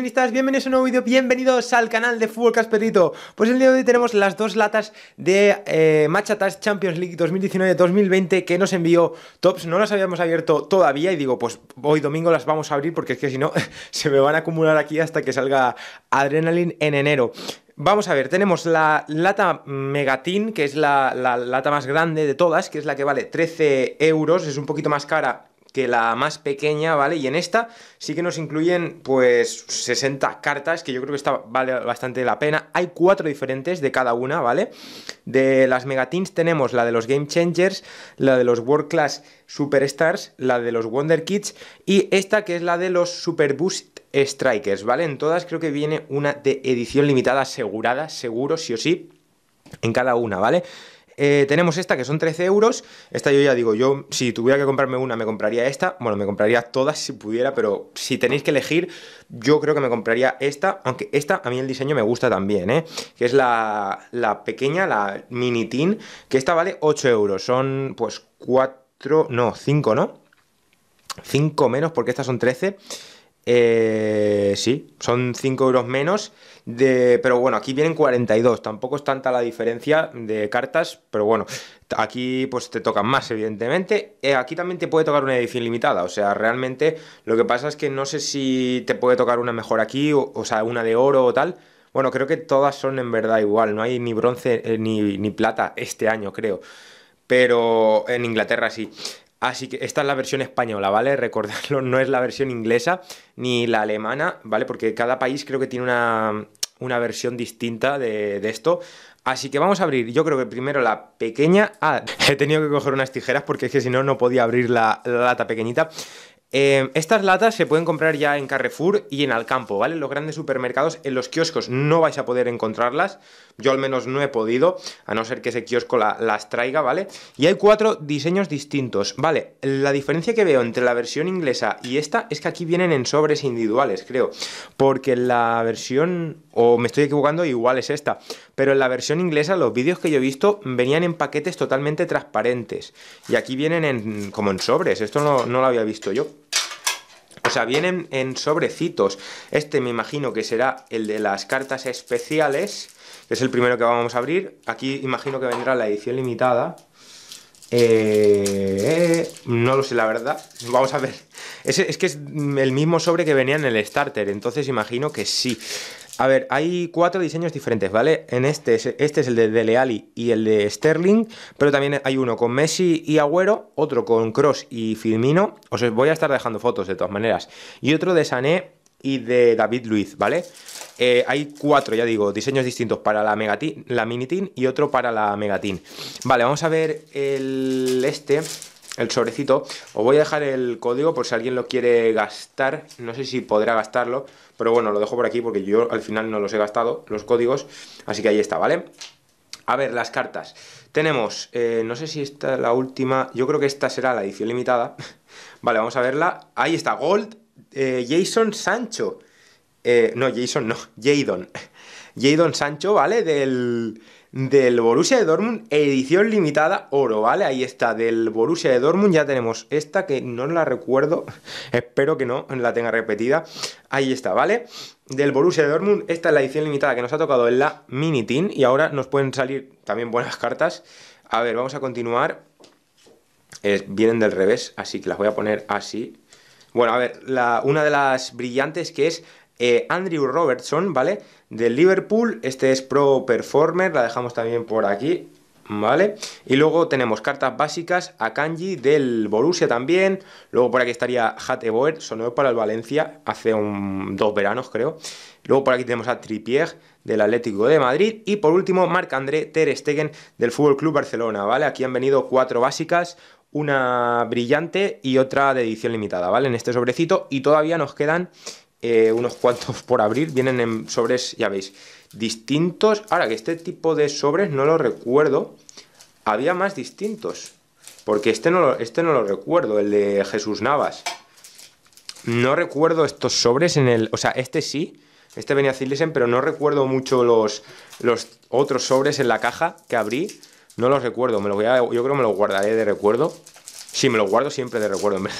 bienvenidos a un nuevo vídeo, bienvenidos al canal de Fútbol Casperito. Pues el día de hoy tenemos las dos latas de eh, Machatas Champions League 2019-2020 que nos envió Tops. No las habíamos abierto todavía y digo, pues hoy domingo las vamos a abrir porque es que si no se me van a acumular aquí hasta que salga Adrenaline en enero. Vamos a ver, tenemos la lata Megatin, que es la, la, lata más grande de todas, que es la que vale 13 euros, es un poquito más cara que la más pequeña, ¿vale? Y en esta sí que nos incluyen pues 60 cartas, que yo creo que esta vale bastante la pena. Hay cuatro diferentes de cada una, ¿vale? De las Megatins tenemos la de los Game Changers, la de los World Class Superstars, la de los Wonder Kids y esta que es la de los Super Boost Strikers, ¿vale? En todas creo que viene una de edición limitada asegurada, seguro, sí o sí, en cada una, ¿vale? Eh, tenemos esta que son 13 euros. Esta yo ya digo, yo si tuviera que comprarme una, me compraría esta. Bueno, me compraría todas si pudiera, pero si tenéis que elegir, yo creo que me compraría esta. Aunque esta a mí el diseño me gusta también, ¿eh? Que es la, pequeña, la mini tin, que esta vale 8 euros. Son pues 4, no, 5, ¿no? 5 menos porque estas son 13. Eh, sí, son 5 euros menos pero bueno, aquí vienen 42, tampoco es tanta la diferencia de cartas, pero bueno, aquí pues te tocan más, evidentemente. Eh, aquí también te puede tocar una edición limitada, o sea, realmente lo que pasa es que no sé si te puede tocar una mejor aquí, o, sea, una de oro o tal. Bueno, creo que todas son en verdad igual, no hay ni bronce eh, ni, ni plata este año, creo pero en Inglaterra sí. Así que esta es la versión española, ¿vale? Recordadlo, no es la versión inglesa ni la alemana, ¿vale? Porque cada país creo que tiene una, versión distinta de, esto. Así que vamos a abrir, yo creo que primero la pequeña... Ah, he tenido que coger unas tijeras porque es que si no, no podía abrir la lata pequeñita. Eh, estas latas se pueden comprar ya en Carrefour y en Alcampo, ¿vale? En Los grandes supermercados, en los kioscos no vais a poder encontrarlas. Yo al menos no he podido, a no ser que ese kiosco las traiga, ¿vale? Y hay cuatro diseños distintos, ¿vale? La diferencia que veo entre la versión inglesa y esta es que aquí vienen en sobres individuales, creo. Porque la versión, o me estoy equivocando, igual es esta. Pero en la versión inglesa los vídeos que yo he visto venían en paquetes totalmente transparentes. Y aquí vienen como en sobres, esto no lo había visto yo. O sea, vienen en sobrecitos. Este me imagino que será el de las cartas especiales, que es el primero que vamos a abrir. Aquí imagino que vendrá la edición limitada. Eh, no lo sé, la verdad. Vamos a ver. Es, es que es el mismo sobre que venía en el starter, entonces imagino que sí. A ver, hay cuatro diseños diferentes, ¿vale? En este, este es el de Dele Alli y el de Sterling, pero también hay uno con Messi y Agüero, otro con Cross y Firmino. Os voy a estar dejando fotos de todas maneras. Y otro de Sané y de David Luiz, ¿vale? Eh, hay cuatro, ya digo, diseños distintos para la, Mini y otro para la Megatin. Vale, vamos a ver el este el sobrecito. Os voy a dejar el código por si alguien lo quiere gastar. No sé si podrá gastarlo, pero bueno, lo dejo por aquí porque yo al final no los he gastado, los códigos. Así que ahí está, ¿vale? A ver, las cartas. Tenemos, eh, no sé si esta es la última, yo creo que esta será la edición limitada. vale, vamos a verla. Ahí está, Gold, eh, Jason Sancho. Eh, no, Jason no, Jadon. Jadon Sancho, ¿vale? Del del Borussia de Dortmund, edición limitada oro, ¿vale? Ahí está, del Borussia de Dortmund ya tenemos esta que no la recuerdo, espero que no la tenga repetida. Ahí está, ¿vale? Del Borussia de Dortmund, esta es la edición limitada que nos ha tocado en la Mini Team y ahora nos pueden salir también buenas cartas. A ver, vamos a continuar. Eh, vienen del revés, así que las voy a poner así. Bueno, a ver, una de las brillantes que es eh, Andrew Robertson, ¿vale? del Liverpool. Este es Pro Performer, la dejamos también por aquí. ¿Vale? Y luego tenemos cartas básicas a Kanji del Borussia también. Luego por aquí estaría Hateboer, sonó para el Valencia hace dos veranos, creo. Luego por aquí tenemos a Tripier del Atlético de Madrid. Y por último, Marc André Ter Stegen del Fútbol Club Barcelona, ¿vale? Aquí han venido cuatro básicas, una brillante y otra de edición limitada, ¿vale? En este sobrecito. Y todavía nos quedan eh, unos cuantos por abrir, vienen en sobres, ya veis, distintos. Ahora que este tipo de sobres no lo recuerdo, había más distintos. Porque este no, lo, este no lo recuerdo, el de Jesús Navas. No recuerdo estos sobres en el... O sea, este sí, este venía Cilesen, pero no recuerdo mucho los, los otros sobres en la caja que abrí. No los recuerdo, me lo voy yo creo que me los guardaré de recuerdo. Sí, me los guardo siempre de recuerdo, en verdad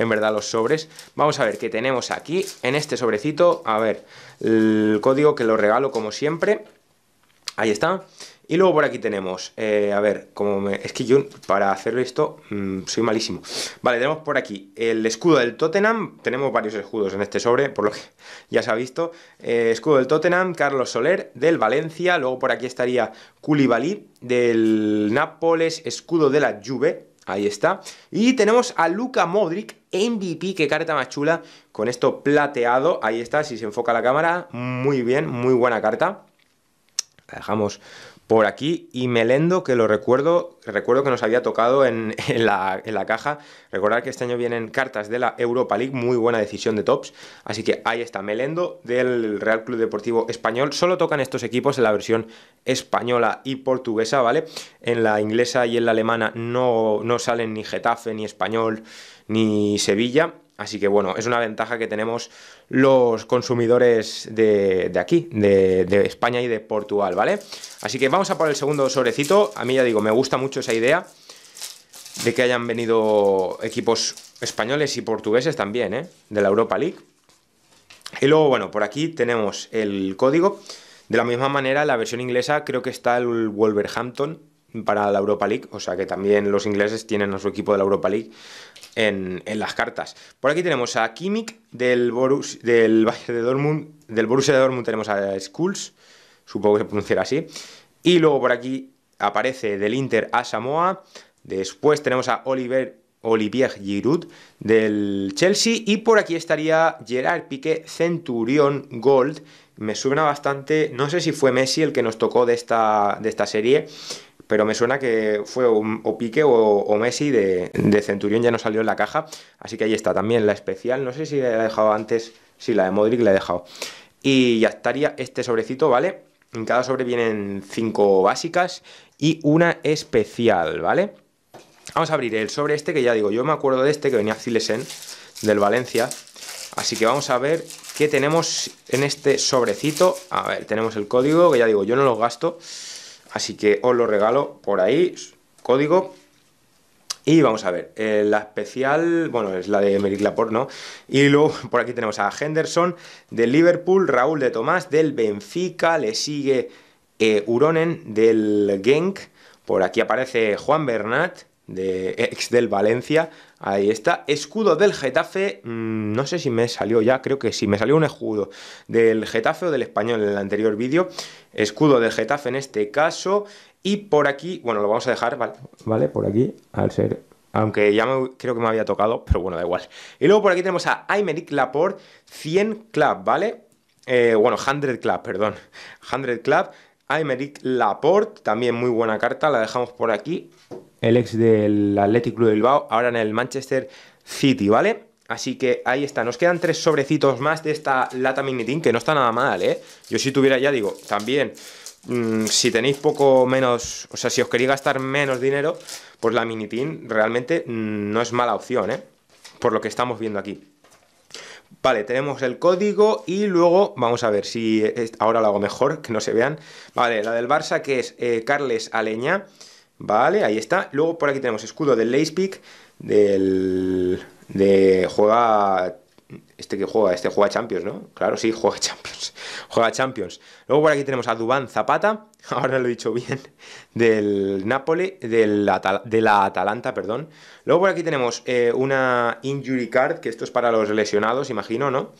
en verdad los sobres. Vamos a ver qué tenemos aquí en este sobrecito. A ver, el código que lo regalo como siempre. Ahí está. Y luego por aquí tenemos, eh, a ver, como es que yo para hacer esto mm, soy malísimo. Vale, tenemos por aquí el escudo del Tottenham, tenemos varios escudos en este sobre, por lo que ya se ha visto. Eh, escudo del Tottenham, Carlos Soler del Valencia, luego por aquí estaría Koulibaly del Nápoles, escudo de la Juve, ahí está. Y tenemos a Luca Modric MVP, qué carta más chula, con esto plateado, ahí está, si se enfoca la cámara, muy bien, muy buena carta. La dejamos por aquí y Melendo, que lo recuerdo, recuerdo que nos había tocado en, la, caja. Recordar que este año vienen cartas de la Europa League, muy buena decisión de Tops. Así que ahí está Melendo del Real Club Deportivo Español. Solo tocan estos equipos en la versión española y portuguesa, ¿vale? En la inglesa y en la alemana no, no salen ni Getafe, ni Español, ni Sevilla. Así que bueno, es una ventaja que tenemos los consumidores de, aquí, de, de, España y de Portugal, ¿vale? Así que vamos a por el segundo sobrecito. A mí ya digo, me gusta mucho esa idea de que hayan venido equipos españoles y portugueses también, ¿eh? De la Europa League. Y luego, bueno, por aquí tenemos el código. De la misma manera, la versión inglesa creo que está el Wolverhampton para la Europa League, o sea que también los ingleses tienen a su equipo de la Europa League en, las cartas. Por aquí tenemos a Kimmich del, Borus, del de Dortmund, del Borussia de Dortmund tenemos a Skulls, supongo que se pronunciará así, y luego por aquí aparece del Inter a Samoa, después tenemos a Oliver Olivier Giroud del Chelsea y por aquí estaría Gerard Piqué Centurión Gold. Me suena bastante, no sé si fue Messi el que nos tocó de esta, de esta serie, pero me suena que fue o Pique o, Messi de, Centurión, ya no salió en la caja, así que ahí está también la especial, no sé si la he dejado antes, si la de Modric la he dejado. Y ya estaría este sobrecito, ¿vale? En cada sobre vienen cinco básicas y una especial, ¿vale? Vamos a abrir el sobre este, que ya digo, yo me acuerdo de este que venía Cilesen del Valencia. Así que vamos a ver qué tenemos en este sobrecito. A ver, tenemos el código, que ya digo, yo no lo gasto. Así que os lo regalo por ahí, código. Y vamos a ver, eh, la especial, bueno, es la de Merrick Laporte, ¿no? Y luego por aquí tenemos a Henderson del Liverpool, Raúl de Tomás del Benfica, le sigue eh, Uronen del Genk, por aquí aparece Juan Bernat, de ex del Valencia. Ahí está. Escudo del Getafe. Mm, no sé si me salió ya, creo que sí. Me salió un escudo del Getafe o del español en el anterior vídeo. Escudo del Getafe en este caso. Y por aquí, bueno, lo vamos a dejar, ¿vale? ¿Vale? Por aquí, al ser aunque ya creo que me había tocado, pero bueno, da igual. Y luego por aquí tenemos a Aymeric Laporte, 100 Club, ¿vale? Eh, bueno, 100 Club, perdón. 100 Club, Aymeric Laporte, también muy buena carta, la dejamos por aquí el ex del Athletic Club de Bilbao, ahora en el Manchester City, ¿vale? Así que ahí está, nos quedan tres sobrecitos más de esta lata mini tin que no está nada mal, ¿eh? Yo si tuviera, ya digo, también, mm, si tenéis poco menos, o sea, si os queréis gastar menos dinero, pues la mini tin realmente mm, no es mala opción, ¿eh? Por lo que estamos viendo aquí. Vale, tenemos el código y luego vamos a ver si ahora lo hago mejor, que no se vean. Vale, la del Barça que es eh, Carles Aleña. Vale, ahí está. Luego por aquí tenemos escudo del Peak, del... de juega... Este que juega, este juega Champions, ¿no? Claro, sí, juega Champions. Juega Champions. Luego por aquí tenemos a Dubán Zapata, ahora lo he dicho bien, del Napoli, del de la Atalanta, perdón. Luego por aquí tenemos eh, una Injury Card, que esto es para los lesionados, imagino, ¿no?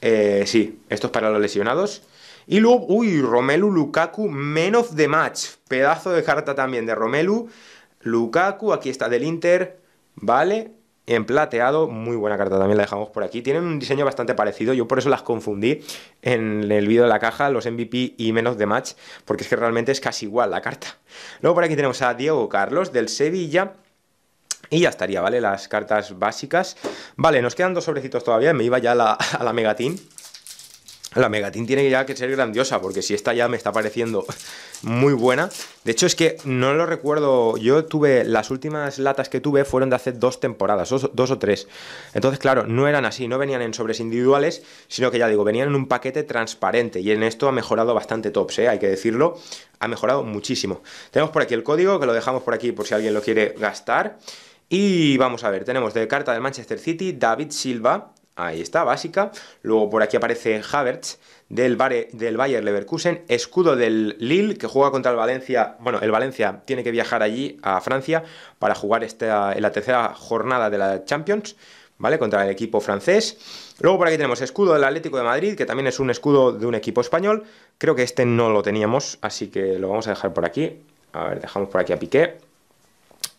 Eh, sí, esto es para los lesionados. Y luego, uy, Romelu Lukaku, menos of the match. Pedazo de carta también de Romelu. Lukaku, aquí está del Inter, ¿vale? En plateado, muy buena carta también la dejamos por aquí. Tienen un diseño bastante parecido, yo por eso las confundí en el vídeo de la caja, los MVP y menos de match, porque es que realmente es casi igual la carta. Luego por aquí tenemos a Diego Carlos del Sevilla. Y ya estaría, ¿vale? Las cartas básicas. Vale, nos quedan dos sobrecitos todavía. Me iba ya a la, a la la Megatin tiene ya que ser grandiosa, porque si esta ya me está pareciendo muy buena. De hecho, es que no lo recuerdo. Yo tuve las últimas latas que tuve fueron de hace dos temporadas, dos, o tres. Entonces, claro, no eran así, no venían en sobres individuales, sino que ya digo, venían en un paquete transparente. Y en esto ha mejorado bastante tops, ¿eh? hay que decirlo. Ha mejorado muchísimo. Tenemos por aquí el código, que lo dejamos por aquí por si alguien lo quiere gastar. Y vamos a ver, tenemos de carta del Manchester City, David Silva, Ahí está, básica. Luego por aquí aparece Havertz del, Bayern del Bayer Leverkusen, escudo del Lille que juega contra el Valencia. Bueno, el Valencia tiene que viajar allí a Francia para jugar esta, en la tercera jornada de la Champions. ¿vale? Contra el equipo francés. Luego por aquí tenemos escudo del Atlético de Madrid, que también es un escudo de un equipo español. Creo que este no lo teníamos, así que lo vamos a dejar por aquí. A ver, dejamos por aquí a Piqué.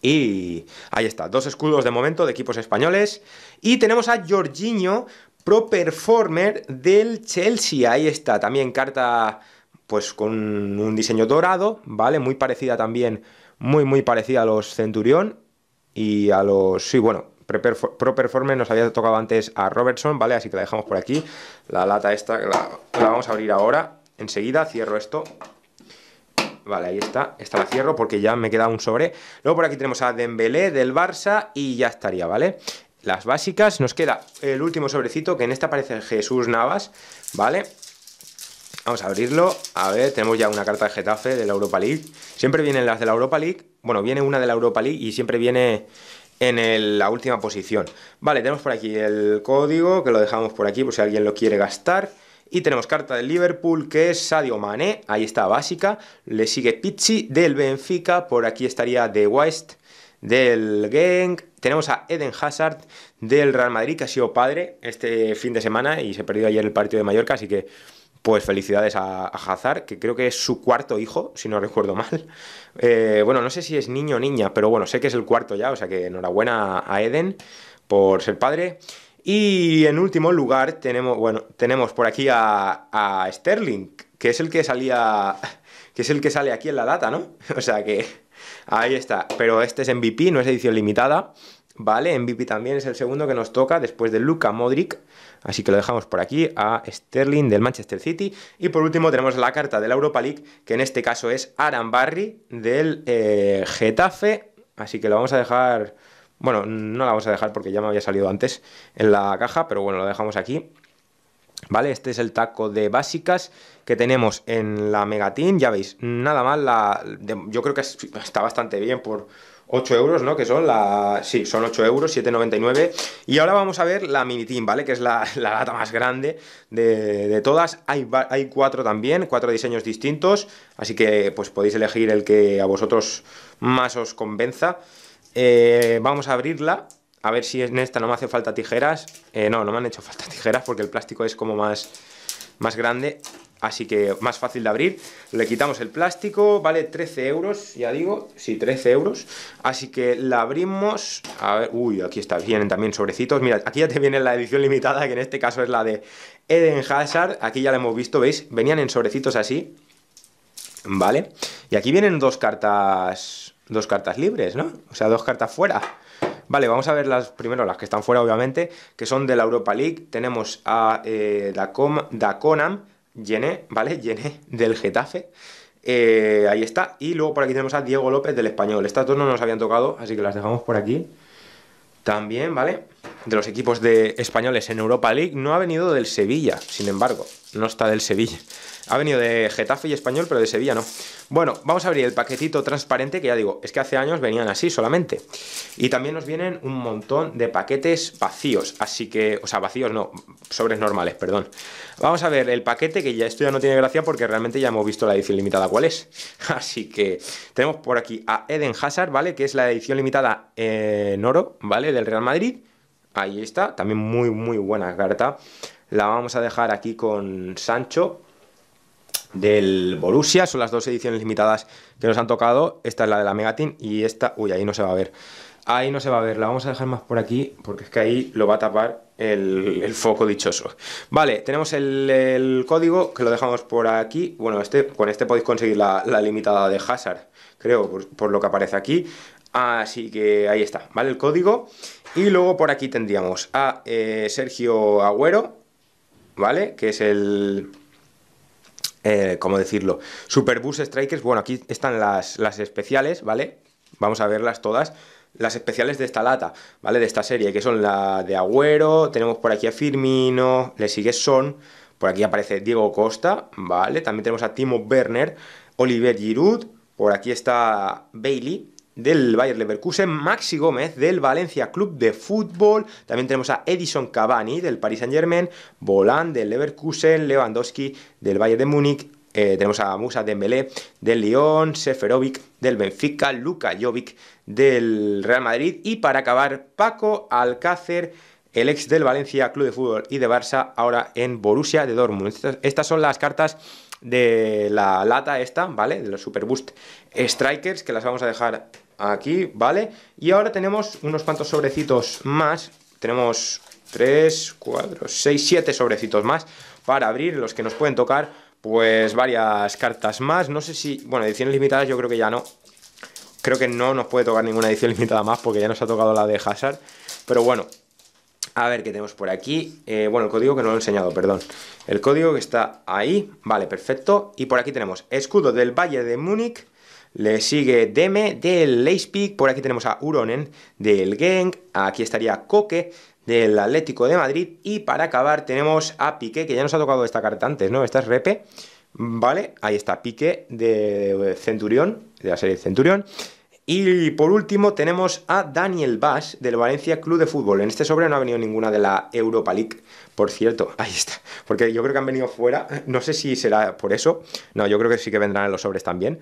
Y ahí está, dos escudos de momento de equipos españoles. Y tenemos a Jorginho, pro performer del Chelsea. Ahí está, también carta pues con un diseño dorado, ¿vale? Muy parecida también, muy muy parecida a los Centurión y a los... Sí, bueno, Pro Performer nos había tocado antes a Robertson, ¿vale? Así que la dejamos por aquí. La lata esta la vamos a abrir ahora. Enseguida cierro esto Vale, ahí está. Esta la cierro porque ya me queda un sobre. Luego por aquí tenemos a Dembélé del Barça y ya estaría, ¿vale? Las básicas. Nos queda el último sobrecito, que en esta aparece Jesús Navas, ¿vale? Vamos a abrirlo. A ver, tenemos ya una carta de Getafe de la Europa League. Siempre vienen las de la Europa League. Bueno, viene una de la Europa League y siempre viene en la última posición. Vale, tenemos por aquí el código, que lo dejamos por aquí por si alguien lo quiere gastar. Y tenemos carta del Liverpool, que es Sadio Mané, ahí está básica. Le sigue Pichi, del Benfica, por aquí estaría De West del Genk. Tenemos a Eden Hazard del Real Madrid, que ha sido padre este fin de semana y se perdió ayer el partido de Mallorca, así que pues felicidades a, Hazard, que creo que es su cuarto hijo, si no recuerdo mal. Eh, bueno, no sé si es niño o niña, pero bueno, sé que es el cuarto ya, o sea que enhorabuena a Eden por ser padre. Y en último lugar tenemos, bueno, tenemos por aquí a, Sterling, que es el que salía, que es el que sale aquí en la data, ¿no? O sea que ahí está. Pero este es MVP, no es edición limitada, ¿vale? MVP también es el segundo que nos toca después de luca Modric. Así que lo dejamos por aquí a Sterling del Manchester City. Y por último tenemos la carta de la Europa League, que en este caso es Aran Barry del eh, Getafe. Así que lo vamos a dejar bueno, no la vamos a dejar porque ya me había salido antes en la caja, pero bueno, lo dejamos aquí. ¿Vale? Este es el taco de básicas que tenemos en la Megatin. Ya veis, nada mal. La, yo creo que está bastante bien por 8 euros, ¿no? Que son la... Sí, son 8 euros, 7,99. Y ahora vamos a ver la Mini Team, ¿vale? Que es la, la lata más grande de, todas. Hay, hay cuatro también, cuatro diseños distintos. Así que pues podéis elegir el que a vosotros más os convenza. Eh, vamos a abrirla, a ver si en esta no me hace falta tijeras. Eh, no, no me han hecho falta tijeras porque el plástico es como más, más grande, así que más fácil de abrir. Le quitamos el plástico, vale 13 euros, ya digo, sí, 13 euros. Así que la abrimos, a ver, uy, aquí está, vienen también sobrecitos. Mira, aquí ya te viene la edición limitada, que en este caso es la de Eden Hazard. Aquí ya la hemos visto, ¿veis? Venían en sobrecitos así, ¿vale? Y aquí vienen dos cartas dos cartas libres, ¿no? O sea, dos cartas fuera. Vale, vamos a ver las primero, las que están fuera, obviamente, que son de la Europa League. Tenemos a eh, Dacom, Daconam, Yené, ¿vale? Jené del Getafe. Eh, ahí está. Y luego por aquí tenemos a Diego López del Español. Estas dos no nos habían tocado, así que las dejamos por aquí. También, ¿vale? De los equipos de españoles en Europa League. No ha venido del Sevilla, sin embargo. No está del Sevilla. Ha venido de Getafe y Español, pero de Sevilla no. Bueno, vamos a abrir el paquetito transparente, que ya digo, es que hace años venían así solamente. Y también nos vienen un montón de paquetes vacíos, así que, o sea, vacíos no, sobres normales, perdón. Vamos a ver el paquete, que ya esto ya no tiene gracia porque realmente ya hemos visto la edición limitada cuál es. Así que tenemos por aquí a Eden Hazard, ¿vale? Que es la edición limitada en oro, ¿vale? Del Real Madrid. Ahí está, también muy, muy buena carta. La vamos a dejar aquí con Sancho, del Borussia. Son las dos ediciones limitadas que nos han tocado. Esta es la de la Megatin y esta... Uy, ahí no se va a ver. Ahí no se va a ver, la vamos a dejar más por aquí porque es que ahí lo va a tapar el, foco dichoso. Vale, tenemos el, código que lo dejamos por aquí. Bueno, este, con este podéis conseguir la, limitada de Hazard, creo, por, lo que aparece aquí. Así que ahí está, ¿vale? El código. Y luego por aquí tendríamos a eh, Sergio Agüero, ¿vale? Que es el, eh, ¿cómo decirlo? Superbus Strikers, bueno, aquí están las, las especiales, ¿vale? Vamos a verlas todas las especiales de esta lata, ¿vale? De esta serie, que son la de Agüero, tenemos por aquí a Firmino, le sigue Son, por aquí aparece Diego Costa, ¿vale? También tenemos a Timo Werner, Oliver Giroud, por aquí está Bailey, del Bayer Leverkusen, Maxi Gómez del Valencia Club de Fútbol, también tenemos a Edison Cavani del Paris Saint Germain, Volán del Leverkusen, Lewandowski del Bayern de Múnich, eh, tenemos a Musa Dembélé del Lyon, Seferovic del Benfica, Luka Jovic del Real Madrid y para acabar Paco Alcácer el ex del Valencia Club de Fútbol y de Barça, ahora en Borussia de Dortmund. Estas, son las cartas de la lata esta, ¿vale? De los Superboost Strikers, que las vamos a dejar aquí, ¿vale? Y ahora tenemos unos cuantos sobrecitos más, tenemos 3, 4, 6, 7 sobrecitos más para abrir, los que nos pueden tocar pues varias cartas más, no sé si, bueno, ediciones limitadas yo creo que ya no, creo que no nos puede tocar ninguna edición limitada más porque ya nos ha tocado la de Hazard, pero bueno, a ver qué tenemos por aquí, eh, bueno, el código que no lo he enseñado, perdón, el código que está ahí, vale, perfecto, y por aquí tenemos escudo del Valle de Múnich, le sigue Deme del Leipzig, por aquí tenemos a Uronen del Genk, aquí estaría Coque del Atlético de Madrid y para acabar tenemos a Piqué, que ya nos ha tocado esta carta antes, ¿no? Esta es Repe, ¿vale? Ahí está pique de Centurión, de la serie Centurión. Y por último tenemos a Daniel Bass del Valencia Club de Fútbol. En este sobre no ha venido ninguna de la Europa League, por cierto. Ahí está. Porque yo creo que han venido fuera. No sé si será por eso. No, yo creo que sí que vendrán en los sobres también.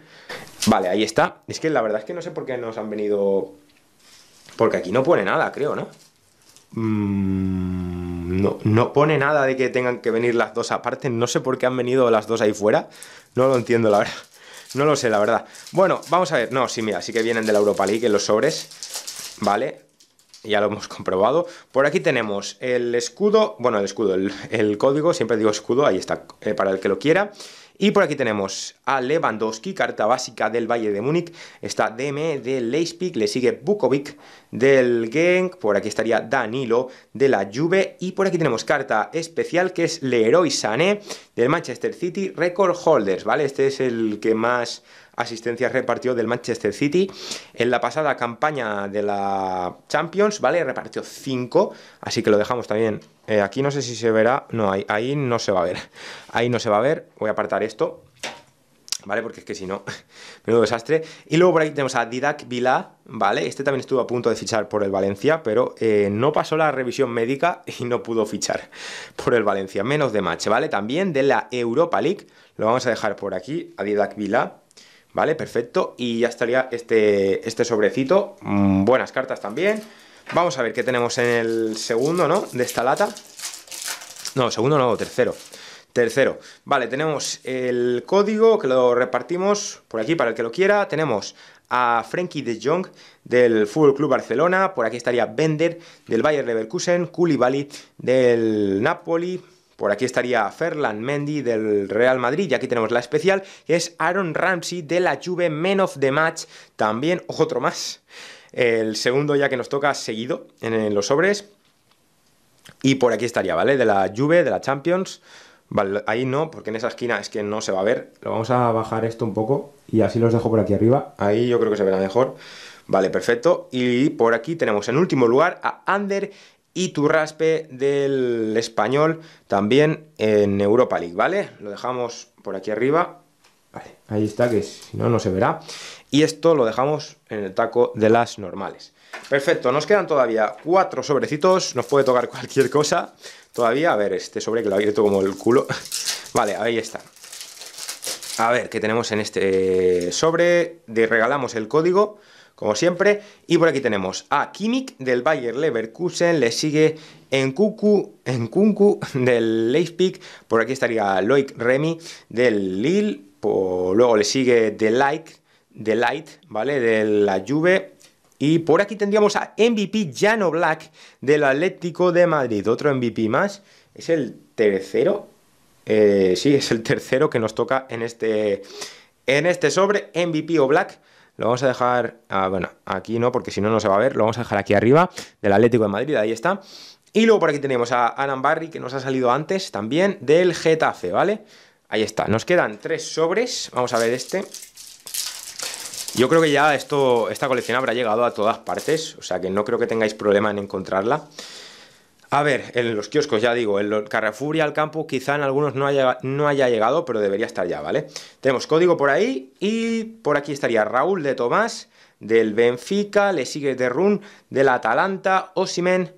Vale, ahí está. Es que la verdad es que no sé por qué nos han venido... Porque aquí no pone nada, creo, ¿no? Mm, no, no pone nada de que tengan que venir las dos aparte. No sé por qué han venido las dos ahí fuera. No lo entiendo, la verdad. No lo sé, la verdad. Bueno, vamos a ver. No, sí, mira, sí que vienen de la Europa League los sobres. Vale, ya lo hemos comprobado. Por aquí tenemos el escudo, bueno, el escudo, el, código, siempre digo escudo, ahí está, eh, para el que lo quiera. Y por aquí tenemos a Lewandowski, carta básica del Valle de Múnich. Está D.M. de Leipzig, le sigue Bukovic del Genk. Por aquí estaría Danilo de la Juve. Y por aquí tenemos carta especial que es Leroy Sané del Manchester City Record Holders, ¿vale? Este es el que más asistencias repartió del Manchester City. En la pasada campaña de la Champions, ¿vale? Repartió 5, así que lo dejamos también. Eh, aquí no sé si se verá, no, ahí, no se va a ver. Ahí no se va a ver, voy a apartar esto, ¿vale? Porque es que si no, menudo desastre. Y luego por aquí tenemos a Didac Vila, ¿vale? Este también estuvo a punto de fichar por el Valencia, pero eh, no pasó la revisión médica y no pudo fichar por el Valencia. Menos de match, ¿vale? También de la Europa League, lo vamos a dejar por aquí, a Didac Vila. Vale, perfecto. Y ya estaría este, este sobrecito. Mm, buenas cartas también. Vamos a ver qué tenemos en el segundo, ¿no? De esta lata. No, segundo no, tercero. Tercero. Vale, tenemos el código que lo repartimos por aquí para el que lo quiera. Tenemos a Frankie de Jong del full Club Barcelona. Por aquí estaría Bender del Bayer Leverkusen, Koulibaly del Napoli. Por aquí estaría Ferland Mendy del Real Madrid, y aquí tenemos la especial, es Aaron Ramsey de la Juve Men of the Match, también otro más. El segundo ya que nos toca seguido en los sobres. Y por aquí estaría, ¿vale? De la Juve, de la Champions. Vale, ahí no, porque en esa esquina es que no se va a ver. Lo vamos a bajar esto un poco y así los dejo por aquí arriba. Ahí yo creo que se verá mejor. Vale, perfecto. Y por aquí tenemos en último lugar a Ander y tu raspe del español también en Europa League, ¿vale? Lo dejamos por aquí arriba. Vale, ahí está, que si no, no se verá. Y esto lo dejamos en el taco de las normales. Perfecto, nos quedan todavía cuatro sobrecitos. Nos puede tocar cualquier cosa todavía. A ver, este sobre que lo abierto como el culo. Vale, ahí está. A ver, ¿qué tenemos en este sobre? De regalamos el código como siempre. Y por aquí tenemos a Kimmich del Bayer Leverkusen, le sigue en Cucu, en Kunku del Leipzig, por aquí estaría Loic Remy del Lille, luego le sigue The Light, The Light, ¿vale? De la Juve. Y por aquí tendríamos a MVP Jano Black del Atlético de Madrid, otro MVP más. Es el tercero. Eh, sí, es el tercero que nos toca en este, en este sobre, MVP o Black. Lo vamos a dejar, ah, bueno, aquí no, porque si no, no se va a ver. Lo vamos a dejar aquí arriba, del Atlético de Madrid, ahí está. Y luego por aquí tenemos a Alan Barry, que nos ha salido antes también, del Getafe, ¿vale? Ahí está, nos quedan tres sobres. Vamos a ver este. Yo creo que ya esto, esta colección habrá llegado a todas partes, o sea que no creo que tengáis problema en encontrarla. A ver, en los kioscos, ya digo, en Carrefour y campo quizá en algunos no haya, no haya llegado, pero debería estar ya, ¿vale? Tenemos código por ahí y por aquí estaría Raúl de Tomás, del Benfica, le sigue de Run, del Atalanta, Osimen,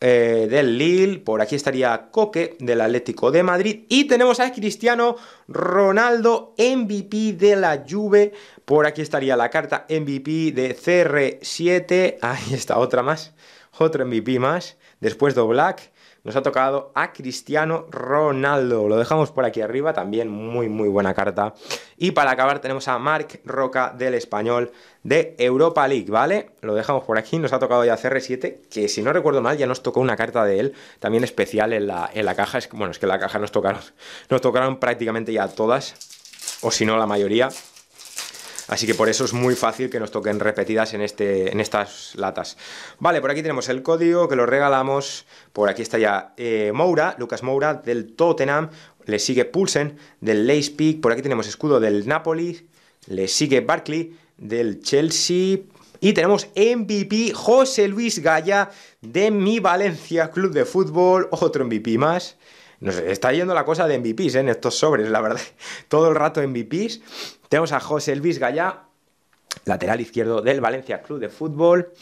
eh, del Lille, por aquí estaría Coque del Atlético de Madrid y tenemos a Cristiano Ronaldo MVP de la Juve, por aquí estaría la carta MVP de CR7, ahí está otra más, otro MVP más, Después de Black nos ha tocado a Cristiano Ronaldo. Lo dejamos por aquí arriba, también muy, muy buena carta. Y para acabar tenemos a Marc Roca del Español de Europa League, ¿vale? Lo dejamos por aquí, nos ha tocado ya CR7, que si no recuerdo mal ya nos tocó una carta de él, también especial en la, caja. bueno, es que en la caja nos tocaron, nos tocaron prácticamente ya todas, o si no la mayoría. Así que por eso es muy fácil que nos toquen repetidas en, este, en estas latas. Vale, por aquí tenemos el código que lo regalamos. Por aquí está ya eh, Moura, Lucas Moura del Tottenham. Le sigue Pulsen del Peak. Por aquí tenemos escudo del Napoli. Le sigue Barkley del Chelsea. Y tenemos MVP José Luis Gaya de mi Valencia Club de Fútbol. Otro MVP más. Nos está yendo la cosa de MVPs ¿eh? en estos sobres, la verdad. Todo el rato MVPs. Tenemos a José Luis Gallá, lateral izquierdo del Valencia Club de Fútbol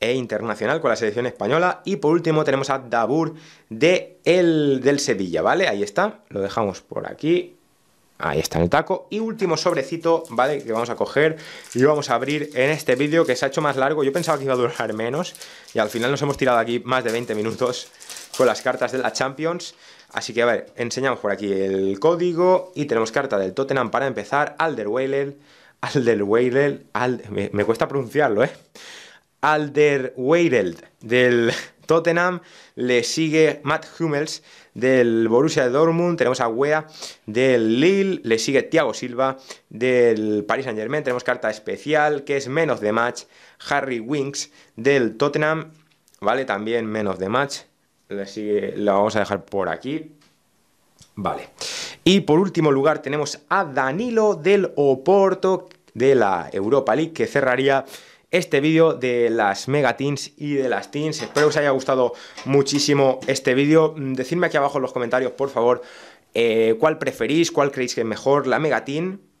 e internacional con la selección española. Y por último tenemos a Dabur de el, del Sevilla, ¿vale? Ahí está, lo dejamos por aquí. Ahí está en el taco. Y último sobrecito, ¿vale? Que vamos a coger y vamos a abrir en este vídeo que se ha hecho más largo. Yo pensaba que iba a durar menos y al final nos hemos tirado aquí más de 20 minutos con las cartas de la Champions. Así que a ver, enseñamos por aquí el código y tenemos carta del Tottenham para empezar, Alderweireld, Alderweireld, Alder, me, me cuesta pronunciarlo, ¿eh? Alderweireld del Tottenham, le sigue Matt Hummels del Borussia Dortmund, tenemos a Wea del Lille, le sigue Thiago Silva del Paris Saint Germain, tenemos carta especial que es menos de match, Harry Winks del Tottenham, ¿vale? También menos de match, la, vamos a dejar por aquí. Vale. Y por último lugar tenemos a Danilo del Oporto de la Europa League que cerraría este vídeo de las Mega y de las Teens. Espero que os haya gustado muchísimo este vídeo. Mm, decidme aquí abajo en los comentarios, por favor, eh, cuál preferís, cuál creéis que es mejor, la Mega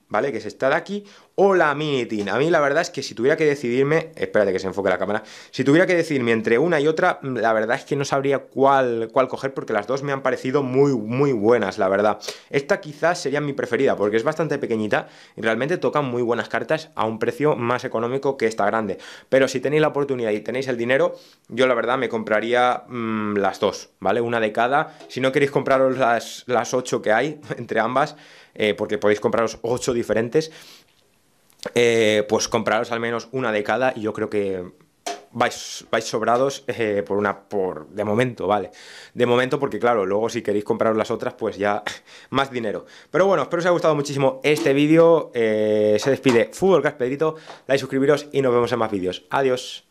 ¿vale? Que es esta de aquí, Hola Minitin, A mí la verdad es que si tuviera que decidirme, espérate que se enfoque la cámara, si tuviera que decidirme entre una y otra, la verdad es que no sabría cuál, cuál coger porque las dos me han parecido muy, muy buenas, la verdad. Esta quizás sería mi preferida porque es bastante pequeñita y realmente toca muy buenas cartas a un precio más económico que esta grande. Pero si tenéis la oportunidad y tenéis el dinero, yo la verdad me compraría mm, las dos, ¿vale? Una de cada. Si no queréis compraros las, las ocho que hay entre ambas, eh, porque podéis compraros ocho diferentes, eh, pues compraros al menos una de cada y yo creo que vais, vais sobrados eh, por una por de momento, ¿vale? De momento porque claro, luego si queréis compraros las otras pues ya más dinero. Pero bueno, espero os haya gustado muchísimo este vídeo. Eh, se despide Fútbol Gas Pedrito, suscribiros y nos vemos en más vídeos. Adiós.